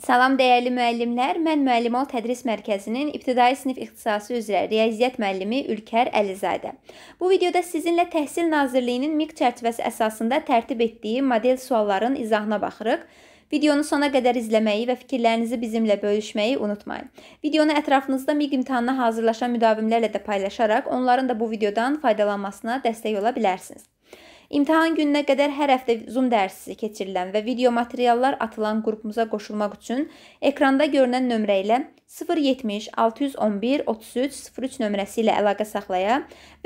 Salam dəyərli müəllimlər. Mən Müəllimal Tədris Mərkəzinin ibtidai sinif ixtisası üzrə riyaziyyat müəllimi Ülkər Əlizadə. Bu videoda sizinlə Təhsil Nazirliyinin MİQ çərçivəsi əsasında tərtib etdiyi model sualların izahına baxırıq. Videonu sona qədər izləməyi və fikirlərinizi bizimlə bölüşməyi unutmayın. Videonu ətrafınızda MİQ imtahanına hazırlaşan müdavimlərlə də paylaşaraq onların da bu videodan faydalanmasına dəstək ola bilərsiniz. İmtahan gününə qədər hər həftə Zoom dərsi keçirilən və video materiallar atılan qrupumuza qoşulmaq üçün ekranda görünən nömrə ilə 070 611 33 03 nömrəsi ilə əlaqə saxlaya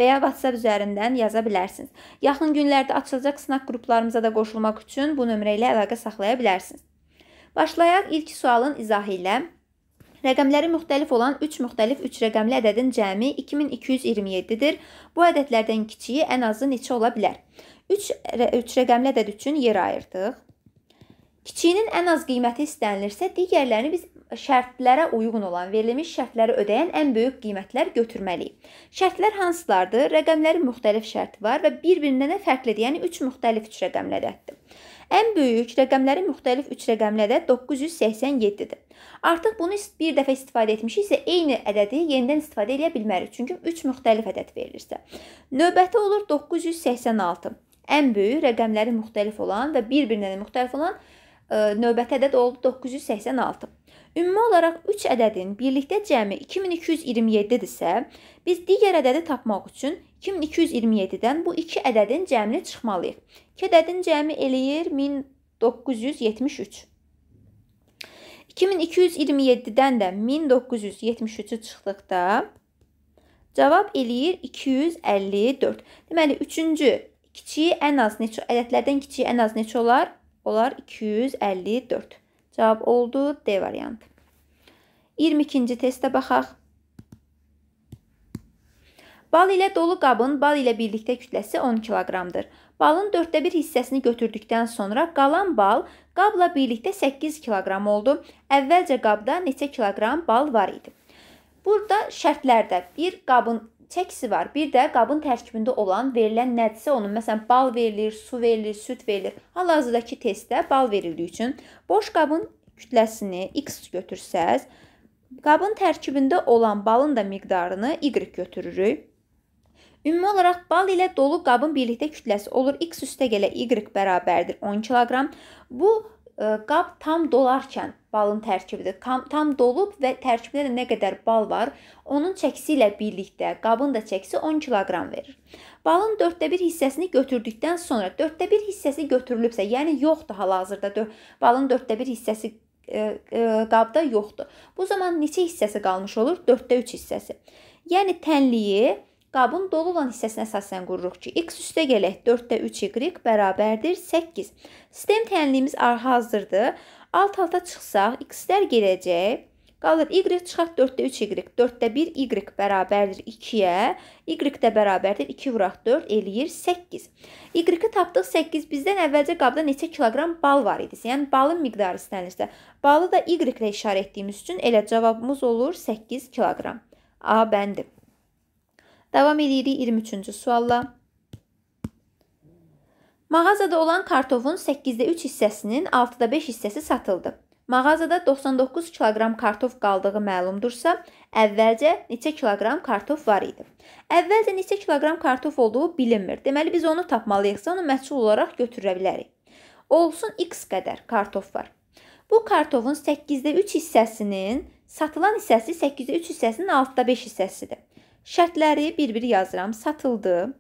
və ya WhatsApp üzərindən yaza bilərsiniz. Yaxın günlərdə açılacaq sınaq qruplarımıza da qoşulmaq üçün bu nömrə ilə əlaqə saxlaya bilərsiniz. Başlayaq ilk sualın izahı ilə. Rəqəmləri müxtəlif olan 3 müxtəlif 3 rəqəmli ədədin cəmi 2227-dir. Bu ədədlərdən kiçiyi ən azı neçə ola bilər? 3, 3 rəqəmli ədəd üçün yer ayırdıq. Kiçiyinin ən az qiyməti istənilirsə, digərlərini biz şərtlərə uyğun olan, verilmiş şərtləri ödəyən ən böyük qiymətlər götürməliyik. Şərtlər hansılardır? Rəqəmlərin müxtəlif şərti var və bir-birindən də fərqlidir. Yəni 3 müxtəlif 3 rəqəmli ədəddir. Ən böyük rəqəmlərin müxtəlif 3 rəqəmli ədəd 987-dir. Artıq bunu bir dəfə istifadə etmişiksə, eyni ədədi yenidən istifadə edə bilmərik. Çünki 3 müxtəlif ədəd verilirsə. Növbəti olur 986 ən böyük rəqəmləri müxtəlif olan və bir-birindən müxtəlif olan ə, e, növbəti ədəd oldu 986. Ümumi olaraq 3 ədədin birlikdə cəmi 2227-dirsə, biz digər ədədi tapmaq üçün 2227-dən bu iki ədədin cəmini çıxmalıyıq. 2 ədədin cəmi eləyir 1973. 2227-dən də 1973-ü çıxdıqda cavab eləyir 254. Deməli 3-cü Kiçiyi ən az neçə ədədlərdən kiçiyi ən az neçə olar? Olar 254. Cavab oldu D variantı. 22-ci testə baxaq. Bal ilə dolu qabın bal ilə birlikdə kütləsi 10 kiloqramdır. Balın dörddə bir hissəsini götürdükdən sonra qalan bal qabla birlikdə 8 kiloqram oldu. Əvvəlcə qabda neçə kiloqram bal var idi? Burada şərtlərdə bir qabın çəkisi var. Bir də qabın tərkibində olan verilən nəticə onun məsələn bal verilir, su verilir, süd verilir. Hal-hazırdakı testdə bal verildiyi üçün boş qabın kütləsini x götürsəz, qabın tərkibində olan balın da miqdarını y götürürük. Ümumi olaraq bal ilə dolu qabın birlikdə kütləsi olur. X üstə gələ Y bərabərdir 10 kq. Bu qab tam dolarkən balın tərkibidir. Tam, tam dolub və tərkibində də nə qədər bal var, onun çəkisi ilə birlikdə qabın da çəkisi 10 kiloqram verir. Balın 4də 1 hissəsini götürdükdən sonra 4də 1 hissəsi götürülübsə, yəni yoxdur hal-hazırda balın 4də 1 hissəsi ə, ə, qabda yoxdur. Bu zaman neçə hissəsi qalmış olur? 4də 3 hissəsi. Yəni tənliyi Qabın dolu olan hissəsinə əsasən qururuq ki, x üstə gələk 4-də 3y bərabərdir 8. Sistem tənliyimiz hazırdır. Alt-alta çıxsaq x-lər gələcək. Qalır y çıxart 4-də 3y, 4-də 1y bərabərdir 2-yə, y də bərabərdir 2 vuraq 4 eləyir 8. Y-i tapdıq 8, bizdən əvvəlcə qabda neçə kiloqram bal var idi, yəni balın miqdarı istənilirsə. Balı da y ilə işarə etdiyimiz üçün elə cavabımız olur 8 kiloqram. A bəndi. Davam edirik 23-cü sualla. Mağazada olan kartofun 8-də 3 hissəsinin 6-da 5 hissəsi satıldı. Mağazada 99 kiloqram kartof qaldığı məlumdursa, əvvəlcə neçə kiloqram kartof var idi? Əvvəlcə neçə kiloqram kartof olduğu bilinmir. Deməli biz onu tapmalıyıqsa, onu məhsul olaraq götürə bilərik. Olsun x qədər kartof var. Bu kartofun 8-də 3 hissəsinin satılan hissəsi 8-də 3 hissəsinin 6-da 5 hissəsidir. Şərtləri bir-bir yazıram. Satıldı.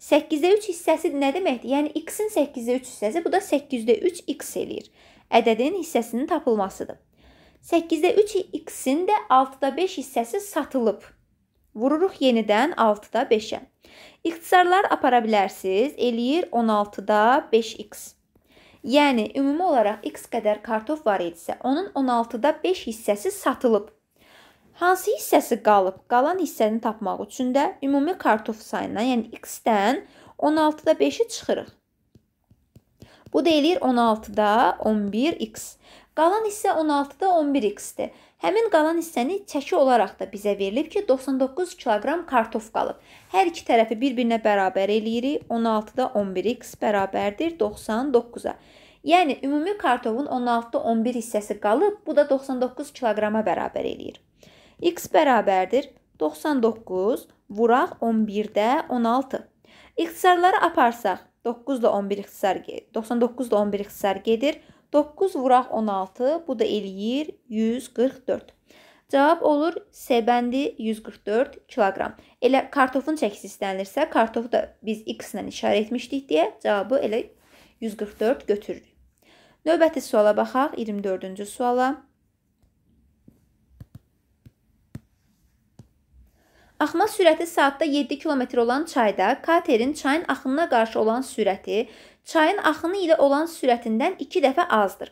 8-də 3 hissəsi nə deməkdir? Yəni x-in 8-də 3 hissəsi bu da 8-də 3 x eləyir. Ədədin hissəsinin tapılmasıdır. 8-də 3 x-in də 6-da 5 hissəsi satılıb. Vururuq yenidən 6-da 5-ə. İxtisarlar apara bilərsiniz. Eləyir 16-da 5x. Yəni ümumi olaraq x qədər kartof var idisə, onun 16-da 5 hissəsi satılıb. Hansı hissəsi qalıb? Qalan hissəni tapmaq üçün də ümumi kartof sayından, yəni x-dən 16-da 5-i çıxırıq. Bu da eləyir 16-da 11x. Qalan hissə 16-da 11x-dir. Həmin qalan hissəni çəki olaraq da bizə verilib ki, 99 kiloqram kartof qalıb. Hər iki tərəfi bir-birinə bərabər eləyirik. 16-da 11x bərabərdir 99-a. Yəni ümumi kartofun 16-da 11 hissəsi qalıb, bu da 99 kiloqrama bərabər eləyir. X bərabərdir 99 vuraq 11-də 16. İxtisarları aparsaq 9 da 11 ixtisar 99 da 11 ixtisar gedir. 9 vuraq 16 bu da eləyir 144. Cavab olur S bəndi 144 kiloqram. Elə kartofun çəkisi istənilirsə, kartofu da biz X ilə işarə etmişdik deyə cavabı elə 144 götürürük. Növbəti suala baxaq, 24-cü suala. Axma sürəti saatda 7 km olan çayda katerin çayın axınına qarşı olan sürəti çayın axını ilə olan sürətindən 2 dəfə azdır.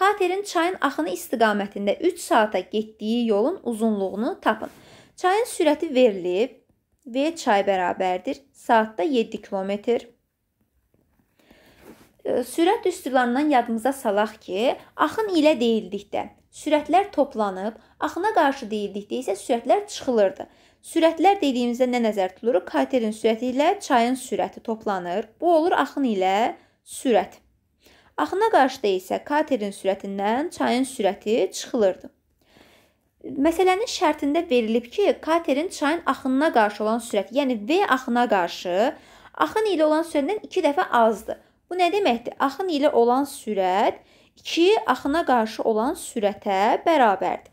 Katerin çayın axını istiqamətində 3 saata getdiyi yolun uzunluğunu tapın. Çayın sürəti verilib V çay bərabərdir saatda 7 km. Sürət düsturlarından yadımıza salaq ki, axın ilə deyildikdə sürətlər toplanıb, axına qarşı deyildikdə isə sürətlər çıxılırdı. Sürətlər dediyimizdə nə nəzər tutulur? Katerin sürəti ilə çayın sürəti toplanır. Bu olur axın ilə sürət. Axına qarşıda isə katerin sürətindən çayın sürəti çıxılırdı. Məsələnin şərtində verilib ki, katerin çayın axınına qarşı olan sürəti, yəni V axına qarşı axın ilə olan sürətdən 2 dəfə azdır. Bu nə deməkdir? Axın ilə olan sürət 2 axına qarşı olan sürətə bərabərdir.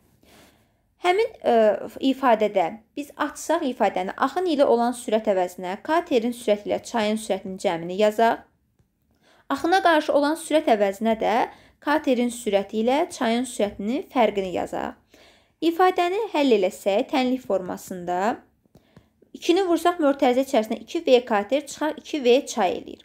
Həmin ə, e, ifadədə biz açsaq ifadəni axın ilə olan sürət əvəzinə katerin sürəti ilə çayın sürətinin cəmini yazaq. Axına qarşı olan sürət əvəzinə də katerin sürəti ilə çayın sürətinin fərqini yazaq. İfadəni həll eləsək tənlik formasında 2-ni vursaq mörtərizə içərisində 2v kater çıxar 2v çay eləyir.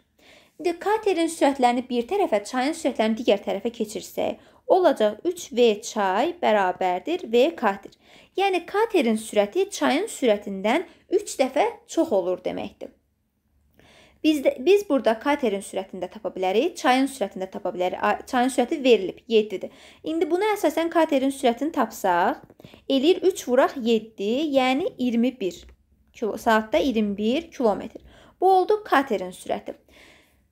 İndi katerin sürətlərini bir tərəfə, çayın sürətlərini digər tərəfə keçirsək, olacaq 3V çay bərabərdir V kater. Yəni katerin sürəti çayın sürətindən 3 dəfə çox olur deməkdir. Biz də, biz burada katerin sürətini də tapa bilərik, çayın sürətini də tapa bilərik. Çayın sürəti verilib 7-dir. İndi buna əsasən katerin sürətini tapsaq, eləyir 3 vuraq 7, yəni 21 saatda 21 kilometr. Bu oldu katerin sürəti.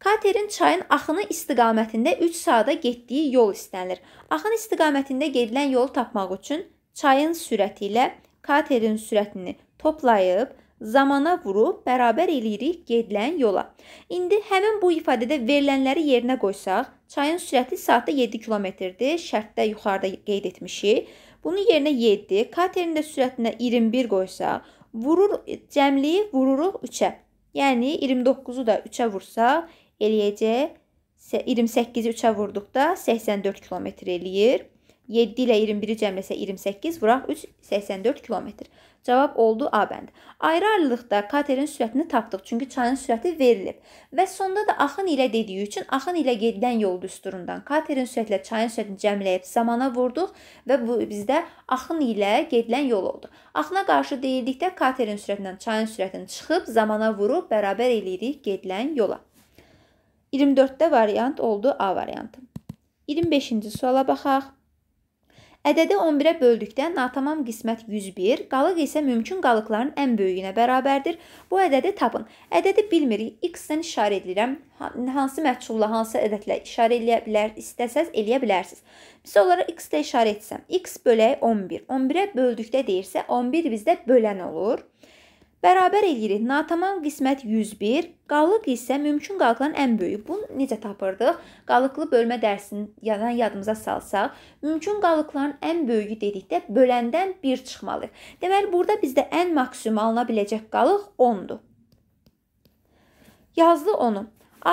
Katerin çayın axını istiqamətində 3 saata getdiyi yol istənilir. Axın istiqamətində gedilən yolu tapmaq üçün çayın sürəti ilə katerin sürətini toplayıb zamana vurub bərabər eləyirik gedilən yola. İndi həmin bu ifadədə verilənləri yerinə qoysaq, çayın sürəti saatda 7 kilometrdir. Şərtdə yuxarıda qeyd etmişik. Bunu yerinə 7, katerin də sürətinə 21 qoysaq, vurur cəmliyi vururuq 3-ə. Yəni 29-u da 3-ə vursaq, eləyəcək. 28-i 3-ə vurduqda 84 km eləyir. 7 ilə 21-i cəmləsə 28, vuraq 3, 84 km. Cavab oldu A bənd. Ayrı ayrılıqda katerin sürətini tapdıq, çünki çayın sürəti verilib. Və sonda da axın ilə dediyi üçün axın ilə gedilən yol düsturundan katerin sürətlə çayın sürətini cəmləyib zamana vurduq və bu bizdə axın ilə gedilən yol oldu. Axına qarşı deyildikdə katerin sürətindən çayın sürətini çıxıb zamana vurub bərabər eləyirik gedilən yola. 24-də variant oldu A variantı. 25-ci suala baxaq. Ədədi 11-ə böldükdə natamam qismət 101, qalıq isə mümkün qalıqların ən böyüyünə bərabərdir. Bu ədədi tapın. Ədədi bilmirik. X-dən işarə edirəm. Hansı məhsulla, hansı ədədlə işarə edə bilər, istəsəz eləyə bilərsiniz. Misal olaraq x-də işarə etsəm, x bölək 11. 11-ə böldükdə deyirsə, 11 bizdə bölən olur. Bərabər eləyirik. Natamam qismət 101, qalıq isə mümkün qalıqların ən böyüyü. Bunu necə tapırdıq? Qalıqlı bölmə dərsini yadan yadımıza salsaq, mümkün qalıqların ən böyüyü dedikdə böləndən 1 çıxmalıyıq. Deməli burada bizdə ən maksimum alına biləcək qalıq 10-dur. Yazdı 10-u.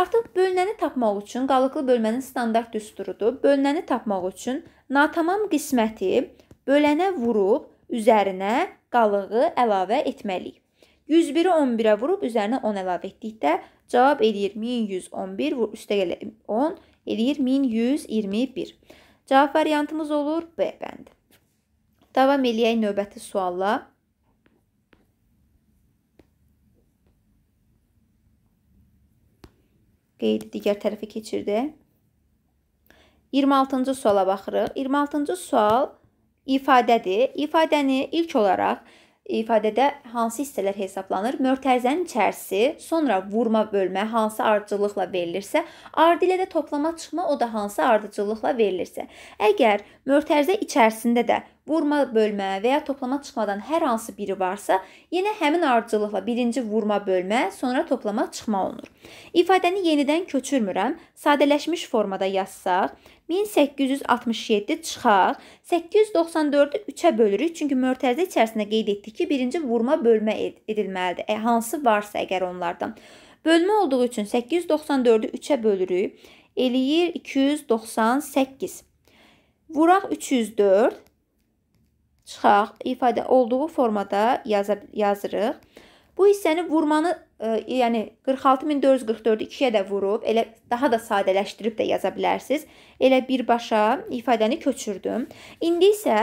Artıq bölünəni tapmaq üçün qalıqlı bölmənin standart düsturudur. Bölünəni tapmaq üçün natamam qisməti bölənə vurub üzərinə qalığı əlavə etməliyik. 101-i 11-ə vurub üzərinə 10 əlavə etdikdə cavab eləyir 1111 vur üstəgəl 10 eləyir 1121. Cavab variantımız olur B bəndi. Davam eləyək növbəti sualla. Qeydi digər tərəfə keçirdi. 26-cı suala baxırıq. 26-cı sual ifadədir. İfadəni ilk olaraq ifadədə hansı hissələr hesablanır? Mörtəzənin içərisi, sonra vurma bölmə hansı ardıcıllıqla verilirsə, ardı ilə də toplama çıxma o da hansı ardıcıllıqla verilirsə. Əgər mörtəzə içərisində də vurma bölmə və ya toplama çıxmadan hər hansı biri varsa, yenə həmin ardıcıllıqla birinci vurma bölmə, sonra toplama çıxma olunur. İfadəni yenidən köçürmürəm. Sadələşmiş formada yazsaq, 1867 çıxar, 894-ü 3-ə bölürük, çünki mörtərizə içərisində qeyd etdik ki, birinci vurma bölmə edilməlidir. E, hansı varsa əgər onlardan. Bölmə olduğu üçün 894-ü 3-ə bölürük, eləyir 298. Vuraq 304, çıxaq, ifadə olduğu formada yaza, yazırıq. Bu hissəni vurmanı, e, yəni 46444-ü 2-yə də vurub, elə daha da sadələşdirib də yaza bilərsiniz. Elə birbaşa ifadəni köçürdüm. İndi isə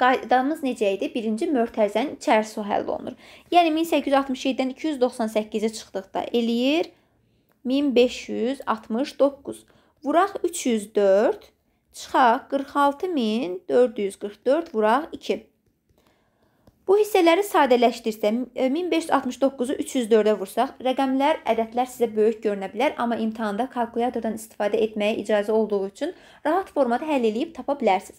qaydamız necə idi? Birinci mörtəzənin içərisi həll olunur. Yəni 1867-dən 298-ə çıxdıqda eləyir 1569. Vuraq 304 Çıxaq 46444 vuraq 2. Bu hissələri sadələşdirsə, 1569-u e, 304-ə vursaq, rəqəmlər, ədədlər sizə böyük görünə bilər, amma imtahanda kalkulyatordan istifadə etməyə icazə olduğu üçün rahat formada həll eləyib tapa bilərsiniz.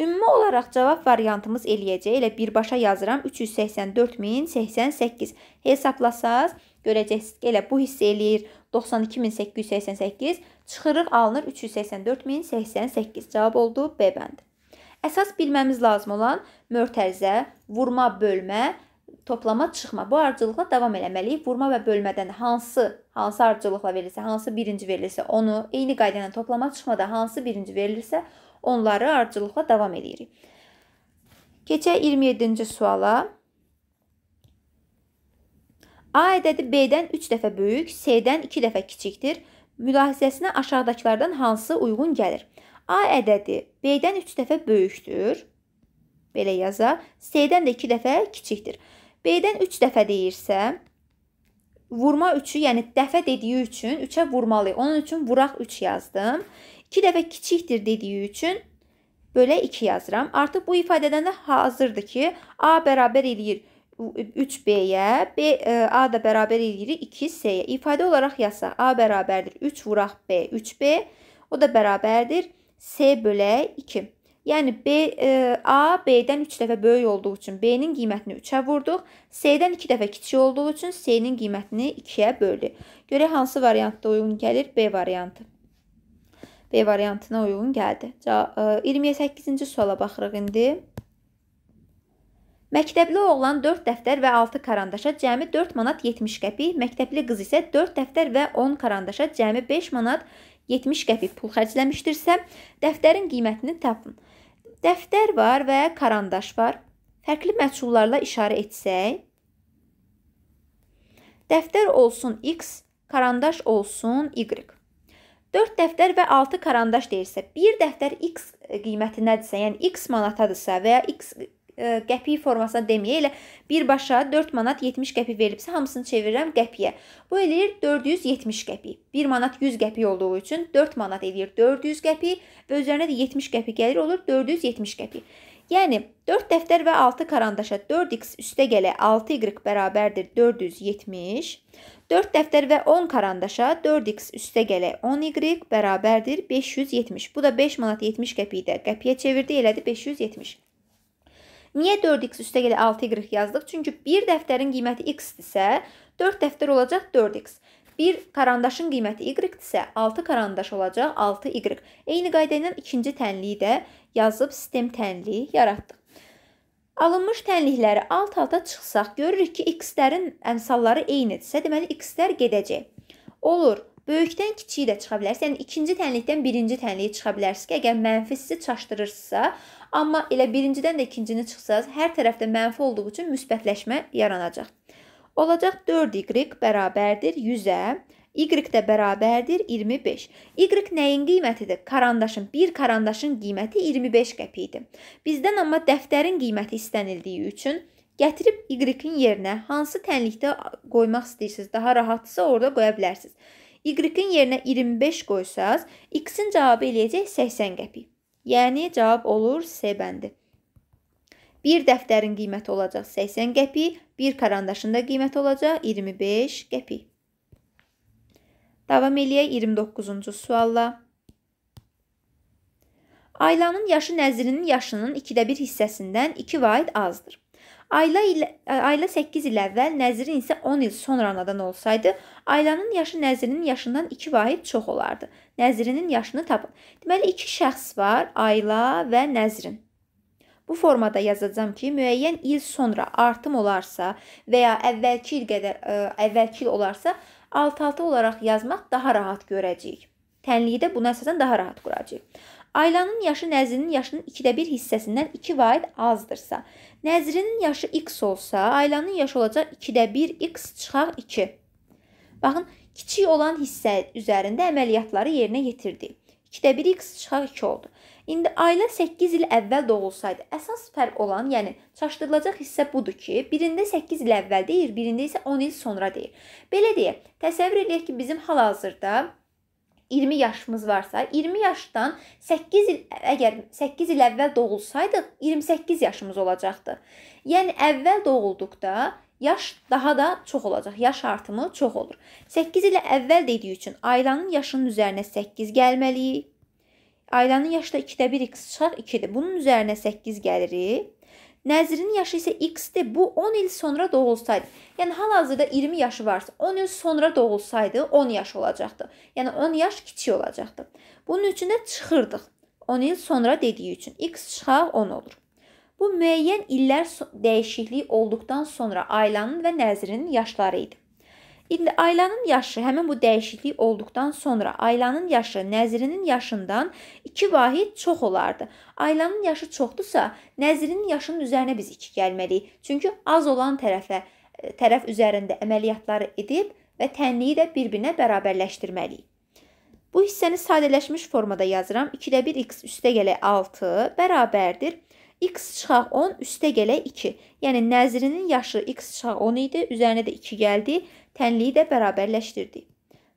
Ümumi olaraq cavab variantımız eləyəcək. Elə birbaşa yazıram 384088. Hesablasaz görəcəksiniz ki, elə bu hissə eləyir 92888, Çıxırır, alınır 384088. Cavab oldu B bəndi. Əsas bilməmiz lazım olan mörtərizə, vurma, bölmə, toplama, çıxma. Bu ardıcıllıqla davam eləməliyik. Vurma və bölmədən hansı, hansı ardıcıllıqla verilirsə, hansı birinci verilirsə, onu eyni qayda ilə toplama, çıxmada hansı birinci verilirsə, onları ardıcıllıqla davam eləyirik. Keçək 27-ci suala. A ədədi B-dən 3 dəfə böyük, C-dən 2 dəfə kiçikdir mülahisəsinə aşağıdakılardan hansı uyğun gəlir? A ədədi B-dən 3 dəfə böyükdür. Belə yaza. C-dən də 2 dəfə kiçikdir. B-dən 3 dəfə deyirsə, vurma 3-ü, yəni dəfə dediyi üçün 3-ə vurmalıyıq. Onun üçün vuraq 3 yazdım. 2 dəfə kiçikdir dediyi üçün belə 2 yazıram. Artıq bu ifadədən də hazırdır ki, A bərabər eləyir 3B-yə, B, e, A da bərabər eləyirik 2S-yə. İfadə olaraq yazsa A bərabərdir 3 vuraq B, 3B. O da bərabərdir S bölə 2. Yəni B, e, A B-dən 3 dəfə böyük olduğu üçün B-nin qiymətini 3-ə vurduq. S-dən 2 dəfə kiçik olduğu üçün S-nin qiymətini 2-yə böldü. Görək hansı variantda uyğun gəlir? B variantı. B variantına uyğun gəldi. E, 28-ci suala baxırıq indi. Məktəbli oğlan 4 dəftər və 6 karandaşa cəmi 4 manat 70 qəpik, məktəbli qız isə 4 dəftər və 10 karandaşa cəmi 5 manat 70 qəpik pul xərcləmişdirsə, dəftərin qiymətini tapın. Dəftər var və karandaş var. Fərqli məçullarla işarə etsək, dəftər olsun x, karandaş olsun y. 4 dəftər və 6 karandaş deyirsə, bir dəftər x qiyməti nədirsə, yəni x manatadırsa və ya x E, qəpik formasına deməyə elə birbaşa 4 manat 70 qəpik verilibsə hamısını çevirirəm qəpiyə. Bu eləyir 470 qəpik. 1 manat 100 qəpik olduğu üçün 4 manat eləyir 400 qəpik və üzərinə də 70 qəpik gəlir olur 470 qəpik. Yəni 4 dəftər və 6 karandaşa 4x üstə gələ 6y bərabərdir 470. 4 dəftər və 10 karandaşa 4x üstə gələ 10y bərabərdir 570. Bu da 5 manat 70 qəpikdə qəpiyə çevirdi, elədi 570. Niyə 4x üstə gələ 6y yazdıq? Çünki bir dəftərin qiyməti x-dirsə, 4 dəftər olacaq 4x. Bir karandaşın qiyməti y-dirsə, 6 karandaş olacaq 6y. Eyni qayda ilə ikinci tənliyi də yazıb sistem tənliyi yaratdıq. Alınmış tənlikləri alt-alta çıxsaq, görürük ki, x-lərin əmsalları eynidirsə, deməli x-lər gedəcək. Olur, böyükdən kiçiyi də çıxa bilərsiniz. Yəni ikinci tənlikdən birinci tənliyə çıxa bilərsiniz ki, əgər mənfisi çaşdırırsınızsa, Amma elə birincidən də ikincini çıxsaz, hər tərəfdə mənfi olduğu üçün müsbətləşmə yaranacaq. Olacaq 4y bərabərdir 100-ə, y də bərabərdir 25. Y nəyin qiymətidir? Karandaşın, bir karandaşın qiyməti 25 qəpikdir. Bizdən amma dəftərin qiyməti istənildiyi üçün Gətirib y-in yerinə hansı tənlikdə qoymaq istəyirsiniz, daha rahatsa orada qoya bilərsiniz. Y-in yerinə 25 qoysaz, x-in cavabı eləyəcək 80 qəpik. Yəni cavab olur C bəndi. Bir dəftərin qiyməti olacaq 80 qəpik, bir karandaşın da qiyməti olacaq 25 qəpik. Davam eləyək 29-cu sualla. Aylanın yaşı nəzrinin yaşının 2-də 1 hissəsindən 2 vaid azdır. Ayla ilə e, Ayla 8 il əvvəl, Nəzrin isə 10 il sonra anadan olsaydı, Aylanın yaşı Nəzrinin yaşından 2 vahid çox olardı. Nəzrinin yaşını tapın. Deməli 2 şəxs var, Ayla və Nəzrin. Bu formada yazacağam ki, müəyyən il sonra artım olarsa və ya əvvəlki il qədər ə, e, əvvəlki il olarsa, alt-alta olaraq yazmaq daha rahat görəcəyik. Tənliyi də buna əsasən daha rahat quracağıq. Aylanın yaşı nəzrinin yaşının 2də 1 hissəsindən 2 vaid azdırsa, nəzrinin yaşı x olsa, aylanın yaşı olacaq 2də 1 x çıxaq 2. Baxın, kiçik olan hissə üzərində əməliyyatları yerinə yetirdi. 2də 1 x çıxaq 2 oldu. İndi ailə 8 il əvvəl doğulsaydı, əsas fərq olan, yəni çaşdırılacaq hissə budur ki, birində 8 il əvvəl deyir, birində isə 10 il sonra deyir. Belə deyək, təsəvvür edək ki, bizim hal-hazırda 20 yaşımız varsa, 20 yaşdan 8 il əgər 8 il əvvəl doğulsaydıq, 28 yaşımız olacaqdı. Yəni əvvəl doğulduqda yaş daha da çox olacaq. Yaş artımı çox olur. 8 ilə əvvəl dediyi üçün ailənin yaşının üzərinə 8 gəlməliyik. Ailənin yaşı da 2-də 1 x çıxar 2-dir. Bunun üzərinə 8 gəlirik. Nəzrin yaşı isə X-dir. Bu 10 il sonra doğulsaydı, yəni hal-hazırda 20 yaşı varsa, 10 il sonra doğulsaydı 10 yaş olacaqdı. Yəni 10 yaş kiçik olacaqdı. Bunun üçün də çıxırdıq. 10 il sonra dediyi üçün X çıxaq 10 olur. Bu müəyyən illər dəyişikliyi olduqdan sonra ailənin və nəzrinin yaşları idi. İndi Aylanın yaşı həmin bu dəyişiklik olduqdan sonra Aylanın yaşı Nəzrinin yaşından 2 vahid çox olardı. Aylanın yaşı çoxdursa, Nəzrinin yaşının üzərinə biz 2 gəlməliyik. Çünki az olan tərəfə e, tərəf üzərində əməliyyatları edib və tənliyi də bir-birinə bərabərləşdirməliyik. Bu hissəni sadələşmiş formada yazıram. 2-də 1x üstə gələk 6 bərabərdir. X çıxaq 10 üstə gələ 2. Yəni nəzrinin yaşı X çıxaq 10 idi, üzərinə də 2 gəldi, tənliyi də bərabərləşdirdi.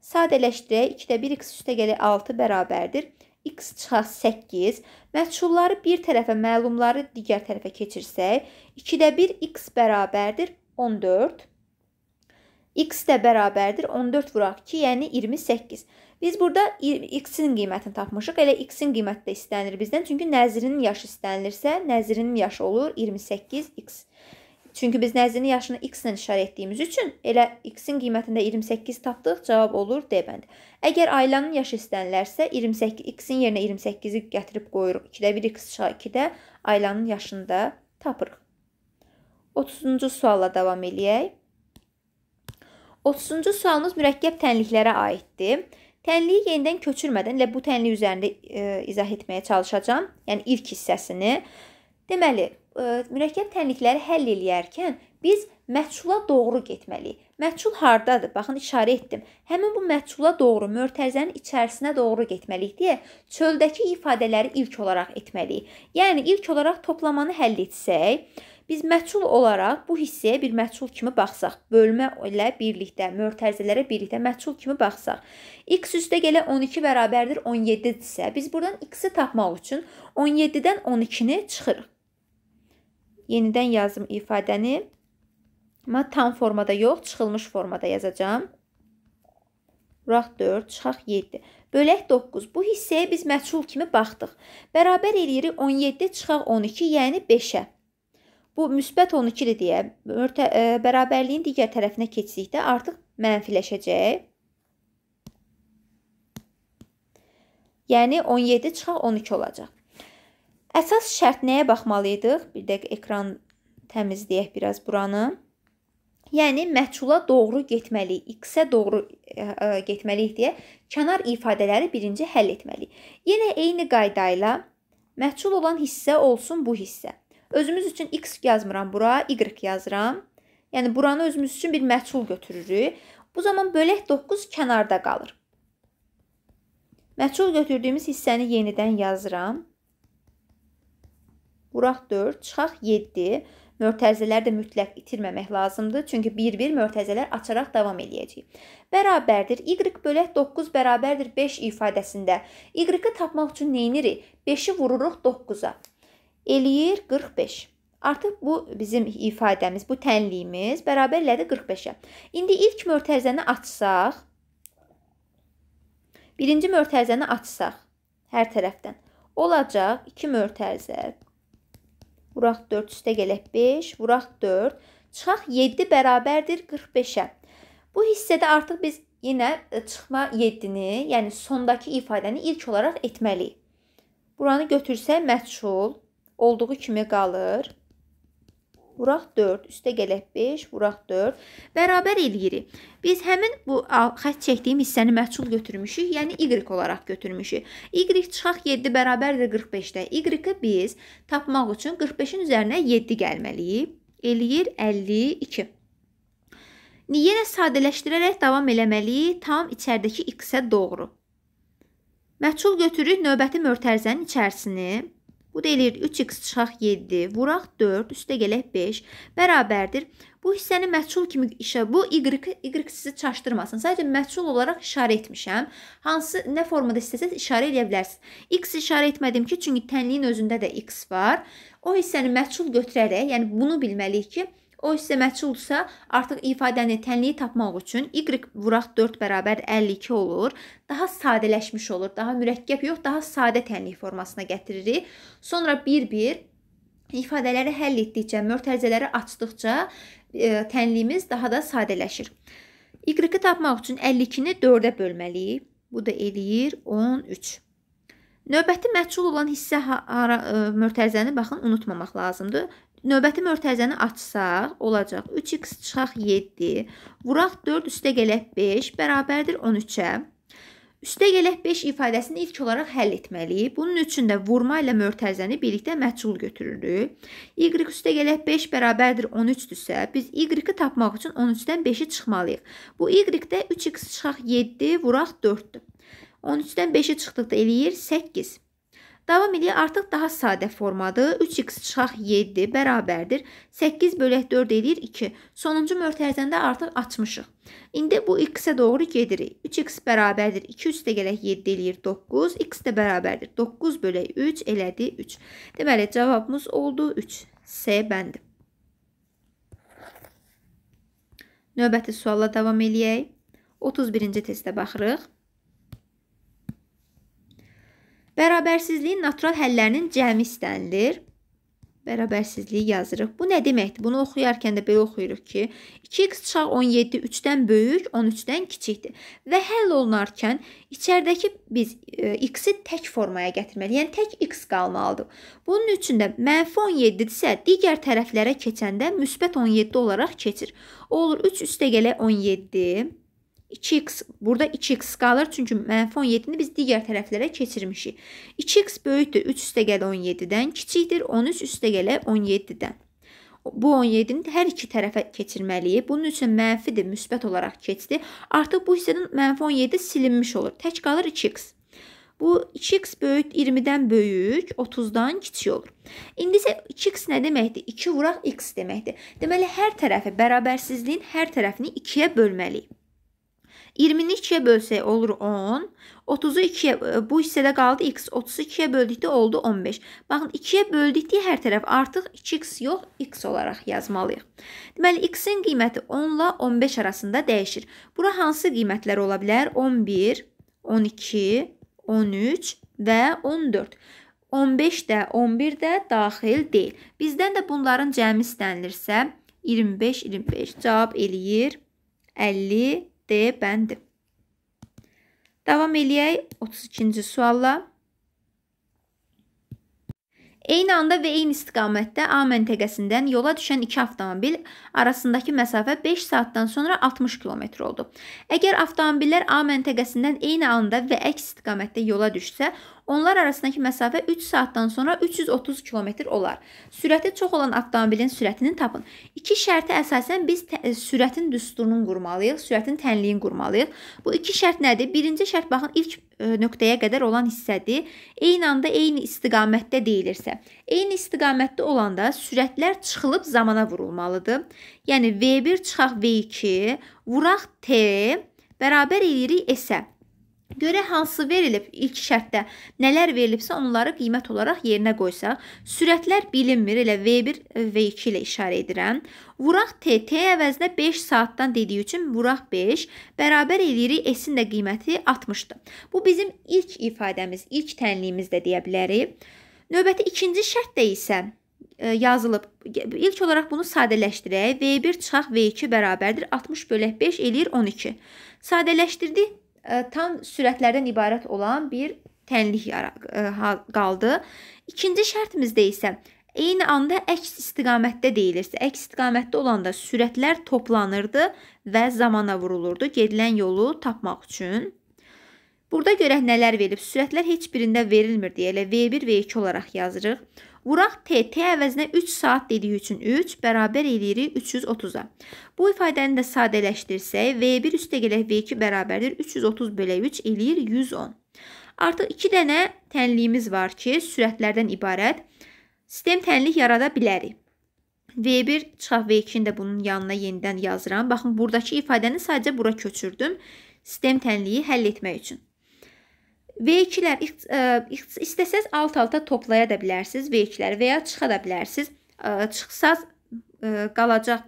Sadələşdirək 2-də 1x üstə gələ 6 bərabərdir. X çıxaq 8, məçhulları bir tərəfə, məlumları digər tərəfə keçirsək, 2-də 1 x bərabərdir 14. X də bərabərdir 14 vuraq 2, yəni 28. Biz burada x-in qiymətini tapmışıq. Elə x-in qiyməti də istənilir bizdən. Çünki nəzrinin yaşı istənilirsə, nəzrinin yaşı olur 28x. Çünki biz nəzrinin yaşını x ilə işarə etdiyimiz üçün elə x-in qiymətində 28 tapdıq, cavab olur D bəndi. Əgər ailənin yaşı istənilərsə 28 x-in yerinə 28-i gətirib qoyuruq. 2-də 1 x 2-də ailənin yaşını da tapırıq. 30-cu sualla davam eləyək. 30-cu sualımız mürəkkəb tənliklərə aiddir. Tənliyi yenidən köçürmədən elə bu tənlik üzərində e, izah etməyə çalışacağam. Yəni ilk hissəsini. Deməli, e, mürəkkəb tənlikləri həll eləyərkən biz məhsula doğru getməliyik. Məhçul hardadır? Baxın işarə etdim. Həmin bu məhçula doğru, mörtəzənin içərisinə doğru getməliyik deyə çöldəki ifadələri ilk olaraq etməliyik. Yəni ilk olaraq toplamanı həll etsək, biz məhçul olaraq bu hissəyə bir məhçul kimi baxsaq, bölmə ilə birlikdə mörtəzələrə birlikdə məhçul kimi baxsaq, x üstəgələ 12 bərabərdir 17-dirsə, biz buradan x-i tapmaq üçün 17-dən 12-ni çıxırıq. Yenidən yazım ifadəni Amma tam formada yox, çıxılmış formada yazacağam. Buraq 4, çıxaq 7. Bölək 9. Bu hissəyə biz məçul kimi baxdıq. Bərabər eləyirik 17, çıxaq 12, yəni 5-ə. Bu müsbət 12-dir deyə mörtə, ə, e, bərabərliyin digər tərəfinə keçdikdə artıq mənfiləşəcək. Yəni 17 çıxaq 12 olacaq. Əsas şərt nəyə baxmalıydıq? Bir dəqiqə ekran təmizləyək biraz buranı. Yəni məhcula doğru getməliyik, x-ə doğru ə, e, e, getməliyik deyə kənar ifadələri birinci həll etməliyik. Yenə eyni qayda ilə məhcul olan hissə olsun bu hissə. Özümüz üçün x yazmıram bura, y yazıram. Yəni buranı özümüz üçün bir məhcul götürürük. Bu zaman bölək 9 kənarda qalır. Məhcul götürdüyümüz hissəni yenidən yazıram. Buraq 4, çıxaq 7. Mörtəzələri də mütləq itirməmək lazımdır. Çünki bir-bir mörtəzələr açaraq davam eləyəcəyik. Bərabərdir. Y bölək 9 bərabərdir 5 ifadəsində. Y-i tapmaq üçün nə edirik? 5-i vururuq 9-a. Eləyir 45. Artıq bu bizim ifadəmiz, bu tənliyimiz bərabər elədi 45-ə. İndi ilk mörtəzəni açsaq, birinci mörtəzəni açsaq hər tərəfdən olacaq 2 mörtəzə Vuraq 4 üstə gələk 5, vuraq 4. Çıxaq 7 bərabərdir 45-ə. Bu hissədə artıq biz yenə e, çıxma 7-ni, yəni sondakı ifadəni ilk olaraq etməliyik. Buranı götürsək məhsul olduğu kimi qalır vuraq 4, üstə gələk 5, vuraq 4, bərabər eləyirik. Biz həmin bu xətt çəkdiyim hissəni məhsul götürmüşük, yəni y olaraq götürmüşük. Y çıxaq 7 bərabərdir 45-də. Y-i biz tapmaq üçün 45-in üzərinə 7 gəlməliyik. Eləyir 52. Yenə sadələşdirərək davam eləməliyik tam içərdəki x-ə doğru. Məhsul götürürük növbəti mörtərzənin içərisini. Bu da eləyir 3x çıxaq 7, vuraq 4, üstə gələk 5 bərabərdir. Bu hissəni məçul kimi işə bu y y sizi çaşdırmasın. Sadəcə məçul olaraq işarə etmişəm. Hansı nə formada istəsəz işarə eləyə bilərsiniz. X işarə etmədim ki, çünki tənliyin özündə də x var. O hissəni məçul götürərək, yəni bunu bilməliyik ki, O hissə məçhuldursa, artıq ifadənin tənliyi tapmaq üçün y vuraq 4 bərabər 52 olur. Daha sadələşmiş olur. Daha mürəkkəb yox, daha sadə tənlik formasına gətiririk. Sonra bir-bir ifadələri həll etdikcə, mörtəzələri açdıqca e, tənliyimiz daha da sadələşir. Y-i tapmaq üçün 52-ni 4-ə bölməliyik. Bu da eləyir 13. Növbəti məchul olan hissə hara, e, mörtəzəni baxın unutmamaq lazımdır. Növbəti mörtəzəni açsaq, olacaq 3x çıxaq 7, vuraq 4 üstə gələk 5, bərabərdir 13-ə. Üstə gələk 5 ifadəsini ilk olaraq həll etməliyik. Bunun üçün də vurma ilə mörtəzəni birlikdə məcul götürürük. Y üstə gələk 5 bərabərdir 13-dürsə, biz y-i tapmaq üçün 13-dən 5-i çıxmalıyıq. Bu y-də 3x çıxaq 7, vuraq 4-dür. 13-dən 5-i çıxdıqda eləyir 8. Davam edək, artıq daha sadə formadır. 3x çıxaq 7 bərabərdir. 8 bölək 4 edir 2. Sonuncu mörtərzəndə artıq açmışıq. İndi bu x-ə doğru gedirik. 3x bərabərdir 2, 3 də gələk 7 eləyir 9, x də bərabərdir 9 bölək 3 elədi 3. Deməli, cavabımız oldu 3. S bəndi. Növbəti sualla davam eləyək. 31-ci testə baxırıq. Bərabərsizliyin natural həllərinin cəmi istənilir. Bərabərsizliyi yazırıq. Bu nə deməkdir? Bunu oxuyarkən də belə oxuyuruq ki, 2x çıxaq 17 3-dən böyük, 13-dən kiçikdir. Və həll olunarkən içəridəki biz e, x-i tək formaya gətirməliyik. Yəni tək x qalmalıdır. Bunun üçün də mənfi 17 isə digər tərəflərə keçəndə müsbət 17 olaraq keçir. O olur 3 üstə gələk 17 2x burada 2x qalır çünki mənfi 17-ni biz digər tərəflərə keçirmişik. 2x böyükdür 3 üstəgəl 17-dən, kiçikdir 13 üstəgələ 17-dən. Bu 17-ni hər iki tərəfə keçirməliyik. Bunun üçün mənfidir, müsbət olaraq keçdi. Artıq bu hissədən mənfi 17 silinmiş olur. Tək qalır 2x. Bu 2x böyük 20-dən böyük, 30-dan kiçik olur. İndi isə 2x nə deməkdir? 2 vuraq x deməkdir. Deməli hər tərəfi bərabərsizliyin hər tərəfini 2-yə bölməliyik. 20-ni 2-yə bölsək olur 10. 30-u 2-yə bu hissədə qaldı x. 30-u 2-yə böldükdə oldu 15. Baxın 2-yə böldükdə hər tərəf artıq 2x yox, x olaraq yazmalıyıq. Deməli x-in qiyməti 10 ilə 15 arasında dəyişir. Bura hansı qiymətlər ola bilər? 11, 12, 13 və 14. 15 də, 11 də daxil deyil. Bizdən də bunların cəmi istənilirsə 25, 25 cavab eləyir 50 D bəndi. Davam eləyək 32-ci sualla. Eyni anda və eyni istiqamətdə A məntəqəsindən yola düşən iki avtomobil arasındakı məsafə 5 saatdan sonra 60 km oldu. Əgər avtomobillər A məntəqəsindən eyni anda və əks istiqamətdə yola düşsə, Onlar arasındakı məsafə 3 saatdan sonra 330 km olar. Sürəti çox olan avtomobilin sürətini tapın. İki şərtə əsasən biz e, sürətin düsturunu qurmalıyıq, sürətin tənliyini qurmalıyıq. Bu iki şərt nədir? Birinci şərt baxın ilk e, nöqtəyə qədər olan hissədir. Eyni anda eyni istiqamətdə deyilirsə, eyni istiqamətdə olanda sürətlər çıxılıb zamana vurulmalıdır. Yəni V1 çıxaq V2, vuraq T bərabər eləyirik S-ə. Görə hansı verilib ilk şərtdə nələr verilibsə onları qiymət olaraq yerinə qoysaq, sürətlər bilinmir elə V1, V2 ilə işarə edirəm. Vuraq T, T əvəzinə 5 saatdan dediyi üçün vuraq 5 bərabər eləyirik S-in də qiyməti 60-dır. Bu bizim ilk ifadəmiz, ilk tənliyimiz də deyə bilərik. Növbəti ikinci şərtdə isə e, yazılıb. İlk olaraq bunu sadələşdirək. V1 çıxaq V2 bərabərdir 60 bölək 5 eləyir 12. Sadələşdirdik tam sürətlərdən ibarət olan bir tənlik e, qaldı. İkinci şərtimizdə isə eyni anda əks istiqamətdə deyilirsə, əks istiqamətdə olanda sürətlər toplanırdı və zamana vurulurdu gedilən yolu tapmaq üçün. Burada görək nələr verilib. Sürətlər heç birində verilmir deyə elə V1 V2 olaraq yazırıq. Vuraq T. T əvəzinə 3 saat dediyi üçün 3 bərabər eləyirik 330-a. Bu ifadəni də sadələşdirsək, V1 üstə gələk V2 bərabərdir 330 belə 3 eləyir 110. Artıq 2 dənə tənliyimiz var ki, sürətlərdən ibarət sistem tənlik yarada bilərik. V1 çıxaq V2-ni də bunun yanına yenidən yazıram. Baxın, buradakı ifadəni sadəcə bura köçürdüm. Sistem tənliyi həll etmək üçün. V2-lər istəsəz alt-alta toplaya da bilərsiniz V2-ləri və ya çıxa da bilərsiniz. Çıxsaz qalacaq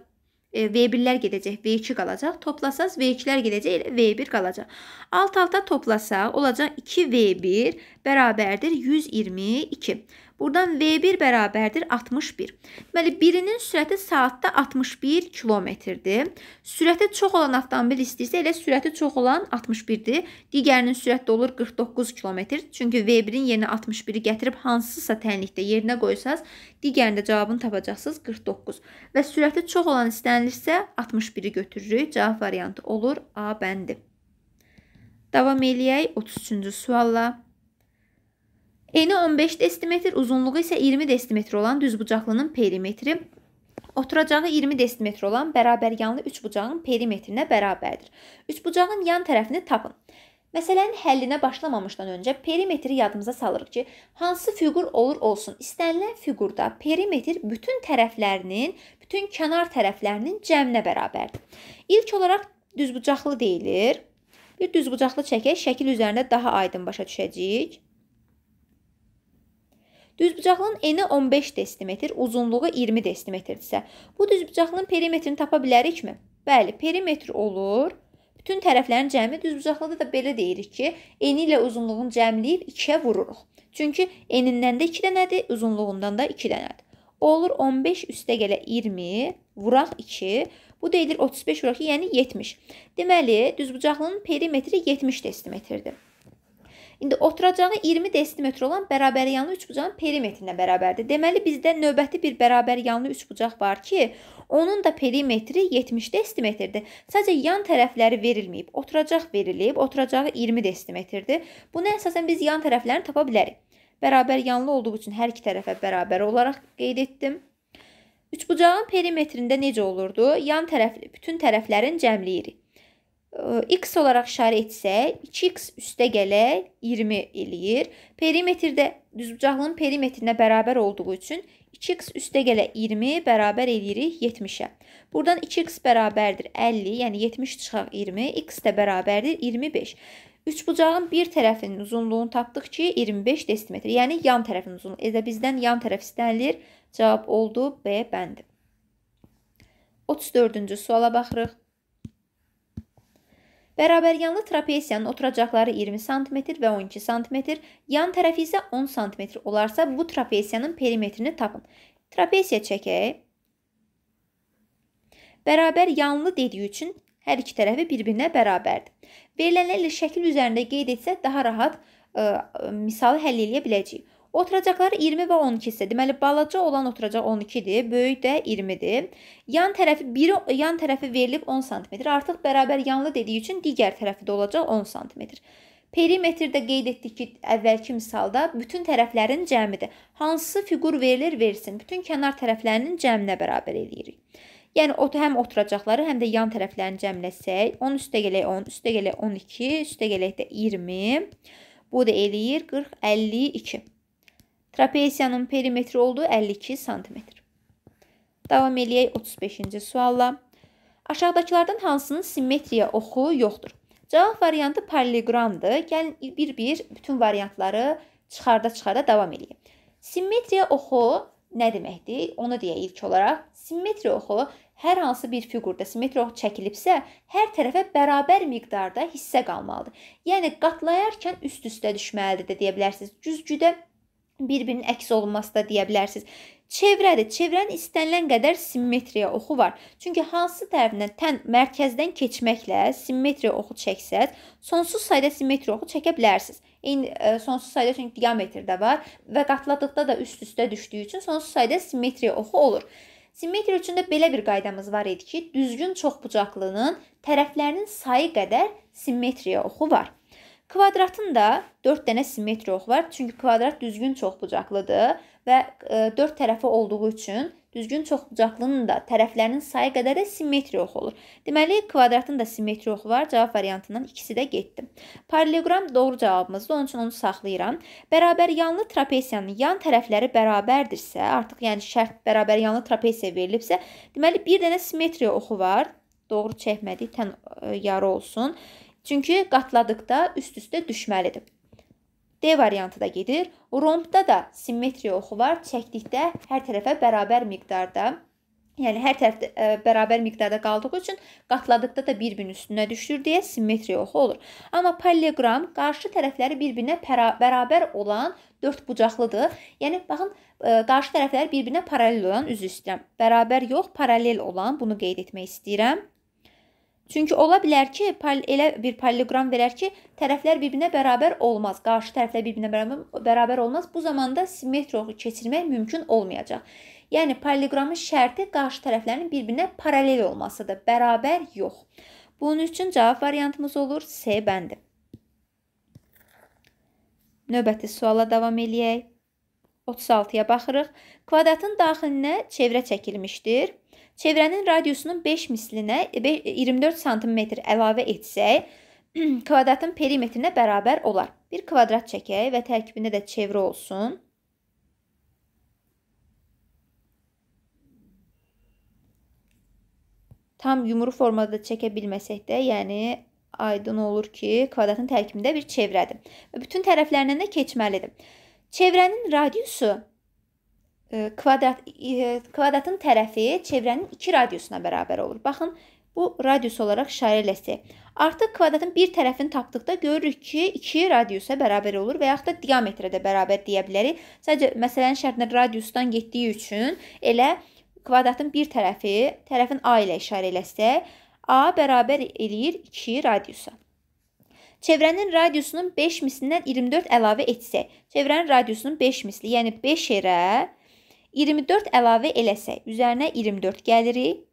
e, V1-lər gedəcək, V2 qalacaq. Toplasaz V2-lər gedəcək, V1 qalacaq. Alt-alta toplasaq olacaq 2V1 bərabərdir 122. Buradan V1 bərabərdir 61. Deməli, birinin sürəti saatda 61 kilometrdir. Sürəti çox olan avtomobil istəyirsə, elə sürəti çox olan 61-dir. Digərinin sürəti olur 49 kilometr. Çünki V1-in yerinə 61-i gətirib hansısa tənlikdə yerinə qoysanız, digərində cavabını tapacaqsınız 49. Və sürəti çox olan istənilirsə 61-i götürürük. Cavab variantı olur A bəndi. Davam eləyək 33-cü sualla. Eni 15 desimetr, uzunluğu isə 20 desimetr olan düzbucaqlının perimetri Oturacağı 20 desimetr olan bərabəryanlı üçbucağın perimetrinə bərabərdir. Üçbucağın yan tərəfini tapın. Məsələnin həllinə başlamamışdan öncə perimetri yadımıza salırıq ki, hansı fiqur olur olsun, istənilən fiqurda perimetr bütün tərəflərinin, bütün kənar tərəflərinin cəminə bərabərdir. İlk olaraq düzbucaqlı deyilir. Bir düzbucaqlı çəkək, şəkil üzərində daha aydın başa düşəcəyik. Düzbucaqlının eni 15 desimetr, uzunluğu 20 desimetrdirsə, bu düzbucaqlının perimetrini tapa bilərikmi? Bəli, perimetr olur. Bütün tərəflərin cəmi düzbucaqlıda da belə deyirik ki, eni ilə uzunluğun cəmləyib 2-yə vururuq. Çünki enindən də 2 dənədir, uzunluğundan da 2 dənədir. Olur 15 üstə gələ 20, vuraq 2. Bu deyilir 35 vuraq 2, yəni 70. Deməli, düzbucaqlının perimetri 70 desimetrdir. İndi oturacağı 20 desimetr olan bərabəryanlı üçbucağın perimetrinə bərabərdir. Deməli bizdə növbəti bir bərabəryanlı üçbucaq var ki, onun da perimetri 70 desimetrdir. Sadəcə yan tərəfləri verilməyib, oturacaq verilib, oturacağı 20 desimetrdir. Buna əsasən biz yan tərəflərini tapa bilərik. Bərabəryanlı olduğu üçün hər iki tərəfə bərabər olaraq qeyd etdim. Üçbucağın perimetrində necə olurdu? Yan tərəf bütün tərəflərin cəmliyirik x olaraq işarə etsək, 2x üstə gələk 20 eləyir. Perimetrdə düzbucaqlının perimetrinə bərabər olduğu üçün 2x üstə gələk 20 bərabər eləyirik 70-ə. Buradan 2x bərabərdir 50, yəni 70 çıxaq 20, x də bərabərdir 25. Üçbucağın bir tərəfinin uzunluğunu tapdıq ki, 25 desimetr, yəni yan tərəfin uzunluğu. Elə bizdən yan tərəf istənilir. Cavab oldu B bəndi. 34-cü suala baxırıq. Bərabəryanlı trapesiyanın oturacaqları 20 sm və 12 sm, yan tərəfi isə 10 sm olarsa bu trapesiyanın perimetrini tapın. Trapesiya çəkək. Bərabər yanlı dediyi üçün hər iki tərəfi bir-birinə bərabərdir. Verilənlərlə şəkil üzərində qeyd etsə daha rahat ə, e, e, misalı həll edə biləcəyik. Oturacaqları 20 və 12-dir. Deməli balaca olan oturacaq 12-dir, böyük də 20-dir. Yan tərəfi biri yan tərəfi verilib 10 sm. Artıq bərabər yanlı dediyi üçün digər tərəfi də olacaq 10 sm. Perimetrdə qeyd etdik ki, əvvəlki misalda bütün tərəflərin cəmidir. Hansı fiqur verilir, versin. Bütün kənar tərəflərinin cəminə bərabər eləyirik. Yəni o həm oturacaqları, həm də yan tərəflərini cəmləsək, 10 üstə gələk 10, üstə gələk 12, üstə gələk də 20. Bu da eləyir 40, 52. Trapesiyanın perimetri olduğu 52 sm. Davam eləyək 35-ci sualla. Aşağıdakılardan hansının simmetriya oxu yoxdur? Cavab variantı paralleqramdır. Gəlin bir-bir bütün variantları çıxarda-çıxarda davam eləyək. Simmetriya oxu nə deməkdir? Onu deyək ilk olaraq. Simmetriya oxu hər hansı bir fiqurda simmetriya oxu çəkilibsə, hər tərəfə bərabər miqdarda hissə qalmalıdır. Yəni qatlayarkən üst-üstə düşməlidir də deyə bilərsiniz. Güzgüdə bir-birinin əks olunması da deyə bilərsiniz. Çevrədir. Çevrənin istənilən qədər simmetriya oxu var. Çünki hansı tərəfindən tən mərkəzdən keçməklə simmetriya oxu çəksəz, sonsuz sayda simmetriya oxu çəkə bilərsiniz. Eyni e, sonsuz sayda çünki diametr də var və qatladıqda da üst-üstə düşdüyü üçün sonsuz sayda simmetriya oxu olur. Simmetriya üçün də belə bir qaydamız var idi ki, düzgün çoxbucaqlının tərəflərinin sayı qədər simmetriya oxu var. Kvadratın da 4 dənə simmetri oxu var. Çünki kvadrat düzgün çoxbucaqlıdır və 4 e, tərəfi olduğu üçün düzgün çoxbucaqlının da tərəflərinin sayı qədər də simmetri oxu olur. Deməli, kvadratın da simmetri oxu var. Cavab variantından ikisi də getdi. Paralleloqram doğru cavabımızdır. Onun üçün onu saxlayıram. Bərabər yanlı trapesiyanın yan tərəfləri bərabərdirsə, artıq yəni şərt bərabər yanlı trapesiya verilibsə, deməli bir dənə simmetri oxu var. Doğru çəkmədik, tən e, yarı olsun. Çünki qatladıqda üst-üstə düşməlidir. D variantı da gedir. Rombda da simmetriya oxu var. Çəkdikdə hər tərəfə bərabər miqdarda, yəni hər tərəf ə, e, bərabər miqdarda qaldığı üçün qatladıqda da bir-birinin üstünə düşür deyə simmetriya oxu olur. Amma palleqram qarşı tərəfləri bir-birinə bərabər olan dörd bucaqlıdır. Yəni baxın ə, e, qarşı tərəfləri bir-birinə paralel olan, üzr istəyirəm. Bərabər yox, paralel olan bunu qeyd etmək istəyirəm. Çünki ola bilər ki, elə bir paralleloqram verər ki, tərəflər bir-birinə bərabər olmaz. Qarşı tərəflər bir-birinə bərabər olmaz. Bu zamanda simmetriyanı keçirmək mümkün olmayacaq. Yəni paralleloqramın şərti qarşı tərəflərin bir-birinə paralel olmasıdır, bərabər yox. Bunun üçün cavab variantımız olur C bəndi. Növbəti suala davam eləyək. 36-ya baxırıq. Kvadratın daxilinə çevrə çəkilmişdir çevrənin radiusunun 5 mislinə 24 e, e, sm əlavə etsək, kvadratın perimetrinə bərabər olar. Bir kvadrat çəkək və tərkibində də çevrə olsun. Tam yumru formada da çəkə bilməsək də, yəni aydın olur ki, kvadratın tərkibində bir çevrədir. Bütün tərəflərindən də keçməlidir. Çevrənin radiusu kvadrat e, kvadratın tərəfi çevrənin 2 radiusuna bərabər olur. Baxın, bu radius olaraq işarə eləsi. Artıq kvadratın bir tərəfini tapdıqda görürük ki, 2 radiusa bərabər olur və yaxud da diametrə də bərabər deyə bilərik. Sadəcə məsələnin şərtinə radiusdan getdiyi üçün elə kvadratın bir tərəfi tərəfin a ilə işarə eləsə, a bərabər eləyir 2 radiusa. Çevrənin radiusunun 5 mislindən 24 əlavə etsək, çevrənin radiusunun 5 misli, yəni 5 yerə 24 əlavə eləsə, üzərinə 24 gəlirik.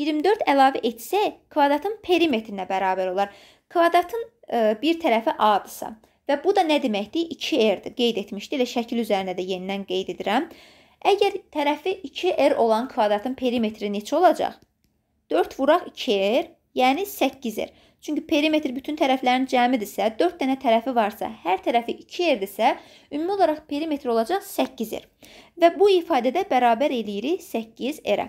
24 əlavə etsə, kvadratın perimetrinə bərabər olar. Kvadratın ə, e, bir tərəfi A-dırsa və bu da nə deməkdir? 2R-dir. Qeyd etmişdi. Elə şəkil üzərində də yenidən qeyd edirəm. Əgər tərəfi 2R olan kvadratın perimetri neçə olacaq? 4 vuraq 2R, yəni 8R. Çünki perimetr bütün tərəflərin cəmidirsə, 4 dənə tərəfi varsa, hər tərəfi 2 yerdirsə, ümumi olaraq perimetr olacaq 8 yer. Və bu ifadədə bərabər eləyirik 8 erə.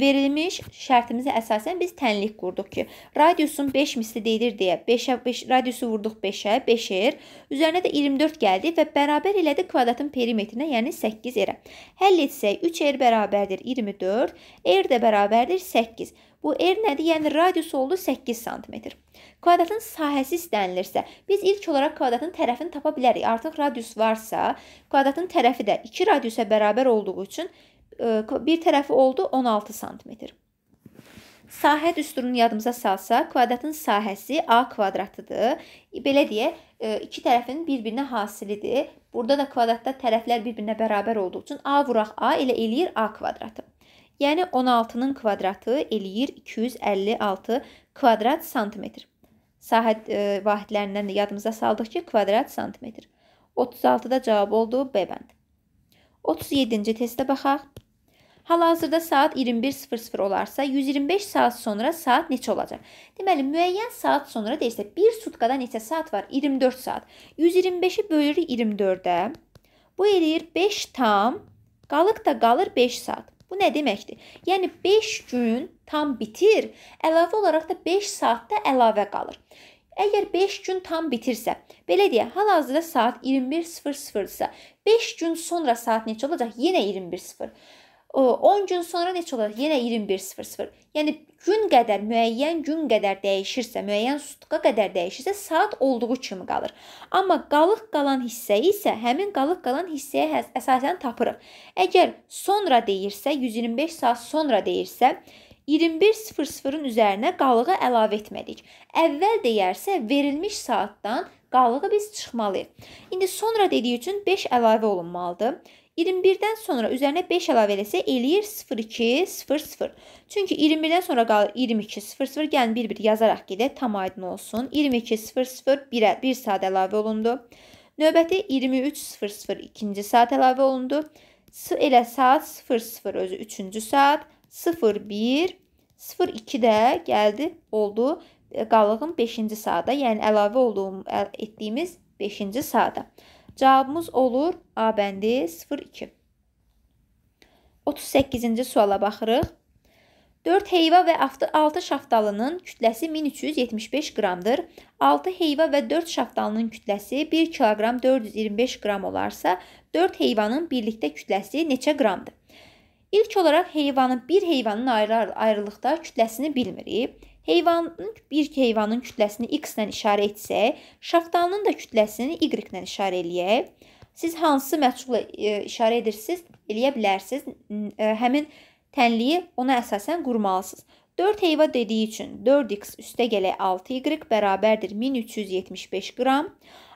Verilmiş şərtimizə əsasən biz tənlik qurduq ki, radiusun 5 misli deyilir deyə 5-ə 5 radiusu vurduq 5-ə, 5 er. Üzərinə də 24 gəldi və bərabər elədi kvadratın perimetrinə, yəni 8 erə. Həll etsək 3 er bərabərdir 24, er də bərabərdir 8. Bu R nədir? Yəni radiusu oldu 8 sm. Kvadratın sahəsi istənilirsə, biz ilk olaraq kvadratın tərəfini tapa bilərik. Artıq radius varsa, kvadratın tərəfi də 2 radiusa bərabər olduğu üçün e, bir tərəfi oldu 16 sm. Sahə düsturunu yadımıza salsaq, kvadratın sahəsi A kvadratıdır. Belə deyə, e, iki tərəfin bir-birinə hasilidir. Burada da kvadratda tərəflər bir-birinə bərabər olduğu üçün A vuraq A elə eləyir A kvadratı. Yəni 16-nın kvadratı eləyir 256 kvadrat santimetr. Sahə e, vahidlərindən də yadımıza saldıq ki, kvadrat santimetr. 36-da cavab oldu B bənd. 37-ci testə baxaq. Hal-hazırda saat 21:00 olarsa, 125 saat sonra saat neçə olacaq? Deməli, müəyyən saat sonra deyirsə, bir sutkada neçə saat var? 24 saat. 125-i bölürük 24-ə. Bu eləyir 5 tam, qalıq da qalır 5 saat. Bu nə deməkdir? Yəni 5 gün tam bitir, əlavə olaraq da 5 saat da əlavə qalır. Əgər 5 gün tam bitirsə, belə deyək, hal-hazırda saat 21:00-dsa, 5 gün sonra saat neçə olacaq? Yenə 21:00. 10 gün sonra neçə olar? Yenə 21:00. Yəni gün qədər, müəyyən gün qədər dəyişirsə, müəyyən sutqa qədər dəyişirsə, saat olduğu kimi qalır. Amma qalıq qalan hissə isə həmin qalıq qalan hissəyə əsasən tapırıq. Əgər sonra deyirsə, 125 saat sonra deyirsə, 21:00-ın üzərinə qalığı əlavə etmədik. Əvvəl deyərsə, verilmiş saatdan qalığı biz çıxmalıyıq. İndi sonra dediyi üçün 5 əlavə olunmalıdır. 21-dən sonra üzərinə 5 əlavə eləsə eləyir 0200. Çünki 21-dən sonra qalır 2200. Gəlin bir-bir yazaraq gedək, tam aydın olsun. 2200 1-ə 1 saat əlavə olundu. Növbəti 23:00 ikinci saat əlavə olundu. Elə saat 00 özü 3-cü saat 01 02 də gəldi, oldu e, qalığın 5-ci saata, yəni əlavə olduğum etdiyimiz 5-ci saata. Cavabımız olur A bəndi 02. 38-ci suala baxırıq. 4 heyva və 6 şaftalının kütləsi 1375 qramdır. 6 heyva və 4 şaftalının kütləsi 1 kiloqram 425 qram olarsa, 4 heyvanın birlikdə kütləsi neçə qramdır? İlk olaraq heyvanın bir heyvanın ayrı ayrılıqda kütləsini bilmirik. Heyvanın bir heyvanın kütləsini x ilə işarə etsə, şaftanın da kütləsini y ilə işarə eləyək. Siz hansı məhsula e, işarə edirsiniz, eləyə bilərsiniz. E, həmin tənliyi ona əsasən qurmalısınız. 4 heyva dediyi üçün 4x üstə gələk 6y bərabərdir 1375 qram.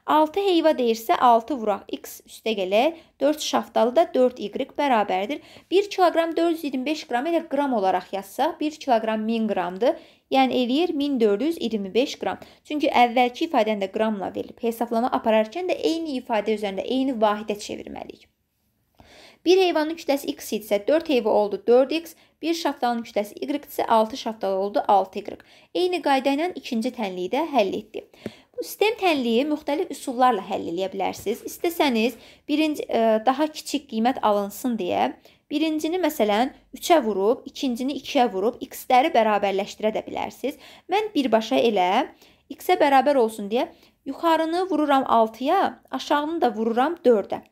6 heyva deyirsə 6 vuraq x üstə gələr. 4 şaftalı da 4y bərabərdir. 1 kiloqram 425 qram elə qram olaraq yazsaq 1 kiloqram 1000 qramdır. Yəni eləyir 1425 qram. Çünki əvvəlki ifadəni də qramla verilib. Hesablama apararkən də eyni ifadə üzərində eyni vahidə çevirməliyik. Bir heyvanın kütləsi x idisə 4 heyva oldu 4x, bir şaftalın kütləsi y idisə 6 şaftal oldu 6y. Eyni qayda ilə ikinci tənlikdə həll etdi. Bu sistem tənliyi müxtəlif üsullarla həll edə bilərsiniz. İstəsəniz, birinci ə, e, daha kiçik qiymət alınsın deyə Birincini məsələn 3-ə vurub, ikincini 2-yə vurub x-ləri bərabərləşdirə də bilərsiniz. Mən birbaşa elə x-ə bərabər olsun deyə yuxarını vururam 6-ya, aşağını da vururam 4-ə.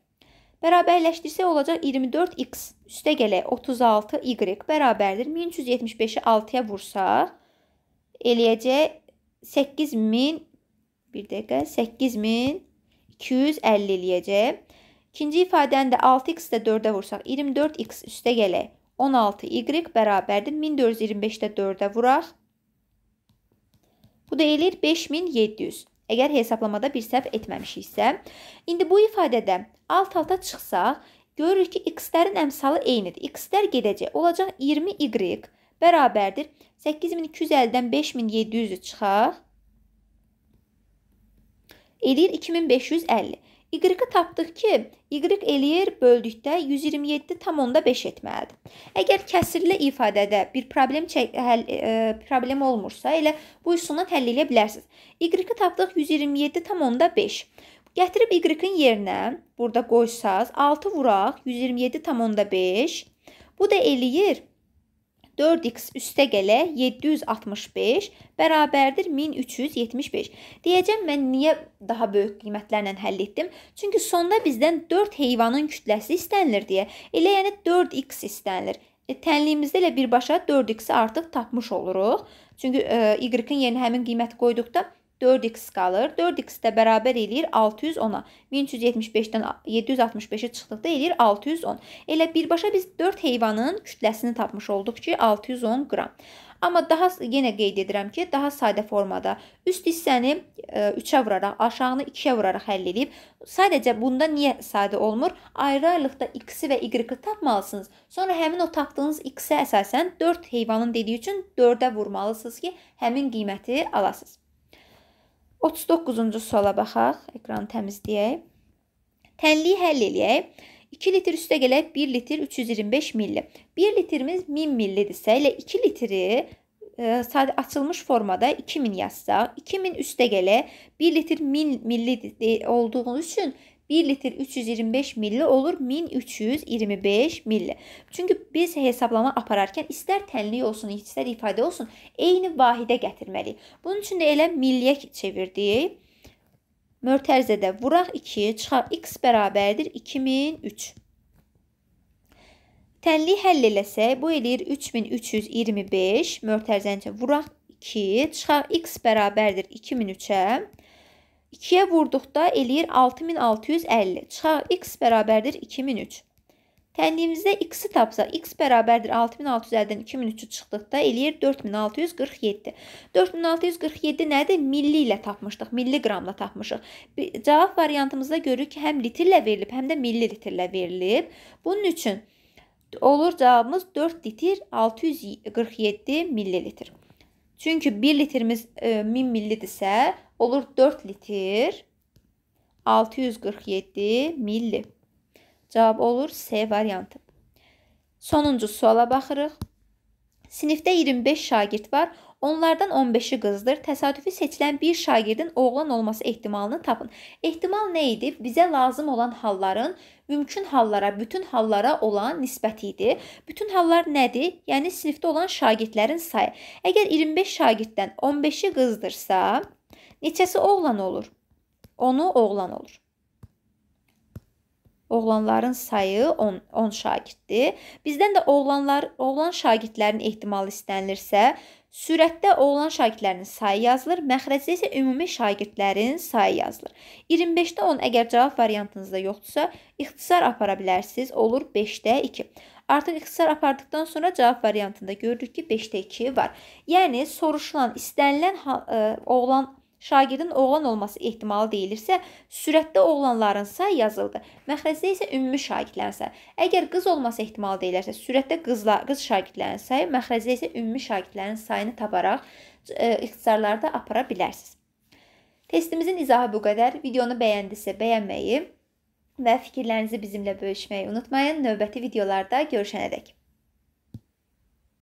Bərabərləşdirsək olacaq 24x üstə gələk 36y bərabərdir. 1375-i 6-ya vursaq eləyəcək 8000 Bir dəqiqə 8250 eləyəcək. İkinci ifadəni də 6x də 4-ə vursaq 24x üstə gələk. 16y bərabərdir 1425-də 4-ə vuraq. Bu da eləyir 5700. Əgər hesablamada bir səhv etməmişiksə, indi bu ifadədə alt-alta çıxsaq, görürük ki, x-lərin əmsalı eynidir. x-lər gedəcək. Olacaq 20y bərabərdir 8250-dən 5700-ü çıxaq eləyir 2550. Y-ı tapdıq ki, y eləyir böldükdə 127,5 etməlidir. Əgər kəsirli ifadədə bir problem çək, həll, ə, e, problem olmursa, elə bu üsulla həll edə bilərsiniz. Y-ı tapdıq 127,5. Gətirib y-in yerinə burada qoysaz 6 vuraq 127,5. Bu da eləyir 1,5. 4x üstə gələ 765 bərabərdir 1375. Deyəcəm mən niyə daha böyük qiymətlərlə həll etdim? Çünki sonda bizdən 4 heyvanın kütləsi istənilir deyə. Elə yəni 4x istənilir. E, tənliyimizdə elə birbaşa 4x-i artıq tapmış oluruq. Çünki e, y-in yerinə yəni həmin qiyməti qoyduqda 4x qalır. 4x də bərabər eləyir 610-a. 1375-dən 765-ə çıxdıqda eləyir 610. Elə birbaşa biz 4 heyvanın kütləsini tapmış olduq ki, 610 qram. Amma daha yenə qeyd edirəm ki, daha sadə formada üst hissəni 3-ə e, vuraraq, aşağını 2-yə vuraraq həll edib, sadəcə bunda niyə sadə olmur? Ayrı-ayrılıqda x-i və y-i tapmalısınız. Sonra həmin o tapdığınız x-ə əsasən 4 heyvanın dediyi üçün 4-ə vurmalısınız ki, həmin qiyməti alasınız. 39-cu suala baxaq. Ekranı təmizləyək. Tənliyi həll eləyək. 2 litr üstə gələk 1 litr 325 milli. 1 litrimiz 1000 millidirsə ilə 2 litri ə, e, sadə açılmış formada 2000 yazsaq, 2000 üstə gələ 1 litr 1000 milli e, olduğu üçün 1 litr 325 milli olur 1325 milli. Çünki biz hesablama apararkən istər tənlik olsun, istər ifadə olsun, eyni vahidə gətirməliyik. Bunun üçün də elə milliyə çevirdik. Mörtərzədə vuraq 2, çıxar x bərabərdir 2003. Tənliyi həll eləsək, bu eləyir 3325, mörtərzənin içində vuraq 2, çıxaq x bərabərdir 2003-ə. 2-yə vurduqda eləyir 6650. Çıxaq x bərabərdir 2003. Tənliyimizdə x-i tapsaq, x bərabərdir 6650-dən 2003-ü çıxdıqda eləyir 4647. 4647 nədir? Milli ilə tapmışdıq, milli qramla tapmışıq. Cavab variantımızda görürük ki, həm litrlə verilib, həm də milli litrlə verilib. Bunun üçün olur cavabımız 4 litr 647 millilitr. Çünki 1 litrimiz e, 1000 millidirsə, olur 4 litr 647 milli. Cavab olur C variantı. Sonuncu suala baxırıq. Sinifdə 25 şagird var. Onlardan 15-i qızdır. Təsadüfi seçilən bir şagirdin oğlan olması ehtimalını tapın. Ehtimal nə idi? Bizə lazım olan halların mümkün hallara, bütün hallara olan nisbəti idi. Bütün hallar nədir? Yəni sinifdə olan şagirdlərin sayı. Əgər 25 şagirddən 15-i qızdırsa, neçəsi oğlan olur? 10-u oğlan olur. Oğlanların sayı 10 10 şagirddir. Bizdən də oğlanlar oğlan şagirdlərin ehtimalı istənilirsə, Sürətdə oğlan şagirdlərinin sayı yazılır, məxrəcdə isə ümumi şagirdlərin sayı yazılır. 25-də 10 əgər cavab variantınızda yoxdursa, ixtisar apara bilərsiniz. Olur 5-də 2. Artıq ixtisar apardıqdan sonra cavab variantında gördük ki, 5-də 2 var. Yəni soruşulan, istənilən e, oğlan şagirdin oğlan olması ehtimalı deyilirsə, sürətdə oğlanların sayı yazıldı. Məxrəcdə isə ümumi şagirdlərin sayı. Əgər qız olması ehtimalı deyilərsə, sürətdə qızlar, qız şagirdlərin sayı, məxrəcdə isə ümumi şagirdlərin sayını taparaq e, ixtisarlarda apara bilərsiniz. Testimizin izahı bu qədər. Videonu bəyəndisə bəyənməyi və fikirlərinizi bizimlə bölüşməyi unutmayın. Növbəti videolarda görüşənədək.